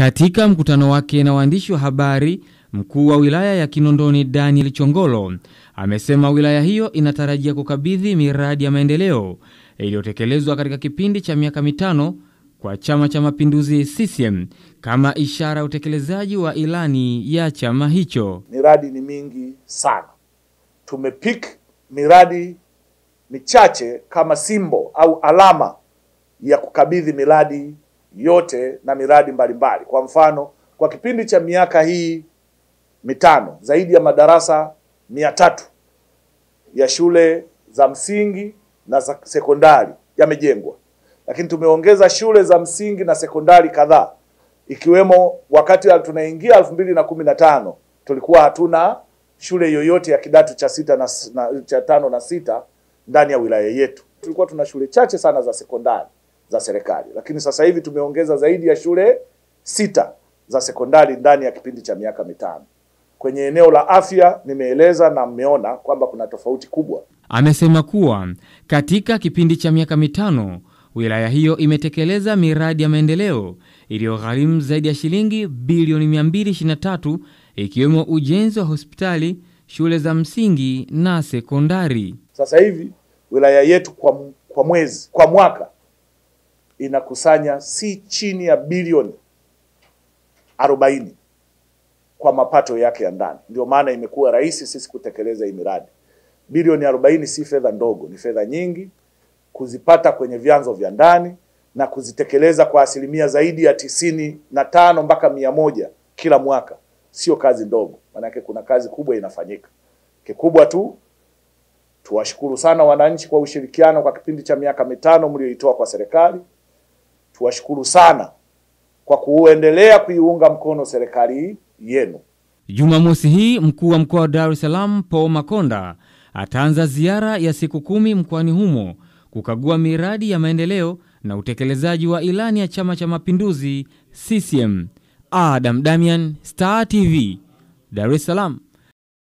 Katika mkutano wake na waandishi wa habari, mkuu wa wilaya ya Kinondoni Daniel Chongolo amesema wilaya hiyo inatarajia kukabidhi miradi ya maendeleo iliyotekelezwa katika kipindi cha miaka mitano kwa Chama cha Mapinduzi CCM kama ishara ya utekelezaji wa ilani ya chama hicho. Miradi ni mingi sana, tumepik miradi michache kama simbo au alama ya kukabidhi miradi yote na miradi mbalimbali. Kwa mfano, kwa kipindi cha miaka hii mitano zaidi ya madarasa mia tatu ya shule za msingi na za sekondari yamejengwa, lakini tumeongeza shule za msingi na sekondari kadhaa, ikiwemo wakati tunaingia elfu mbili na kumi na tano tulikuwa hatuna shule yoyote ya kidato cha sita na, na, cha tano na sita ndani ya wilaya yetu. Tulikuwa tuna shule chache sana za sekondari za serikali, lakini sasa hivi tumeongeza zaidi ya shule sita za sekondari ndani ya kipindi cha miaka mitano. Kwenye eneo la afya nimeeleza na mmeona kwamba kuna tofauti kubwa. Amesema kuwa katika kipindi cha miaka mitano wilaya hiyo imetekeleza miradi ya maendeleo iliyogharimu zaidi ya shilingi bilioni 223 ikiwemo ujenzi wa hospitali, shule za msingi na sekondari. Sasa hivi wilaya yetu kwa, kwa mwezi kwa mwaka inakusanya si chini ya bilioni arobaini kwa mapato yake ya ndani. Ndio maana imekuwa rahisi sisi kutekeleza hii miradi. Bilioni arobaini si fedha ndogo, ni fedha nyingi kuzipata kwenye vyanzo vya ndani na kuzitekeleza kwa asilimia zaidi ya tisini na tano mpaka mia moja kila mwaka. Sio kazi ndogo, maanake kuna kazi kubwa inafanyika. Kikubwa tu tuwashukuru sana wananchi kwa ushirikiano kwa kipindi cha miaka mitano mlioitoa kwa serikali tuwashukuru sana kwa kuendelea kuiunga mkono serikali yenu. Jumamosi hii mkuu wa mkoa wa Dar es Salaam Paul Makonda ataanza ziara ya siku kumi mkoani humo kukagua miradi ya maendeleo na utekelezaji wa ilani ya Chama cha Mapinduzi CCM. Adam Damian, Star TV, Dar es Salaam.